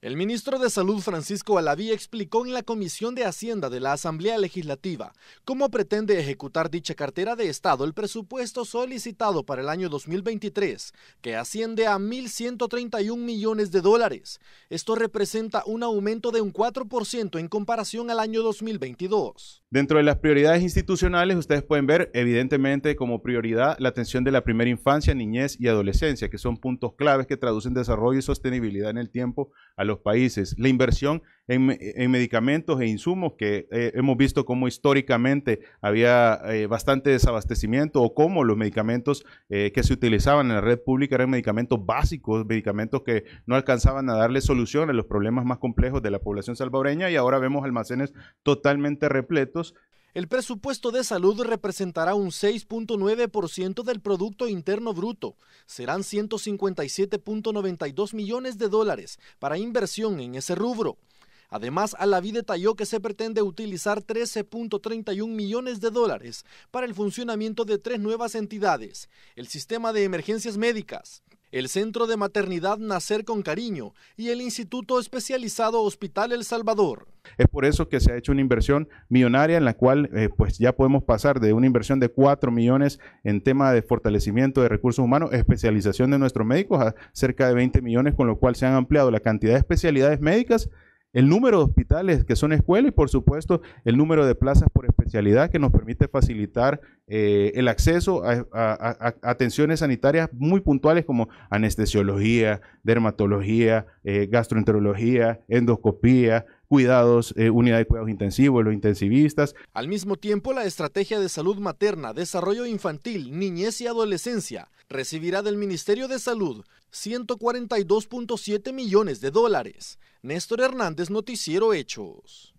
El ministro de Salud Francisco Alaví explicó en la Comisión de Hacienda de la Asamblea Legislativa cómo pretende ejecutar dicha cartera de Estado el presupuesto solicitado para el año 2023, que asciende a 1.131 millones de dólares. Esto representa un aumento de un 4% en comparación al año 2022. Dentro de las prioridades institucionales, ustedes pueden ver, evidentemente, como prioridad la atención de la primera infancia, niñez y adolescencia, que son puntos claves que traducen desarrollo y sostenibilidad en el tiempo a los países, la inversión en, medicamentos e insumos que eh, hemos visto cómo históricamente había eh, bastante desabastecimiento o cómo los medicamentos eh, que se utilizaban en la red pública eran medicamentos básicos, medicamentos que no alcanzaban a darle solución a los problemas más complejos de la población salvadoreña y ahora vemos almacenes totalmente repletos el presupuesto de salud representará un 6.9% del Producto Interno Bruto. Serán 157.92 millones de dólares para inversión en ese rubro. Además, Alaví detalló que se pretende utilizar 13.31 millones de dólares para el funcionamiento de tres nuevas entidades, el sistema de emergencias médicas, el Centro de Maternidad Nacer con Cariño y el Instituto Especializado Hospital El Salvador. Es por eso que se ha hecho una inversión millonaria en la cual eh, pues ya podemos pasar de una inversión de 4 millones en tema de fortalecimiento de recursos humanos, especialización de nuestros médicos a cerca de 20 millones, con lo cual se han ampliado la cantidad de especialidades médicas el número de hospitales que son escuelas y por supuesto el número de plazas por especialidad que nos permite facilitar eh, el acceso a, atenciones sanitarias muy puntuales como anestesiología, dermatología, eh, gastroenterología, endoscopía, cuidados, eh, unidad de cuidados intensivos, los intensivistas. Al mismo tiempo, la estrategia de salud materna, desarrollo infantil, niñez y adolescencia recibirá del Ministerio de Salud 142.7 millones de dólares. Néstor Hernández, Noticiero Hechos.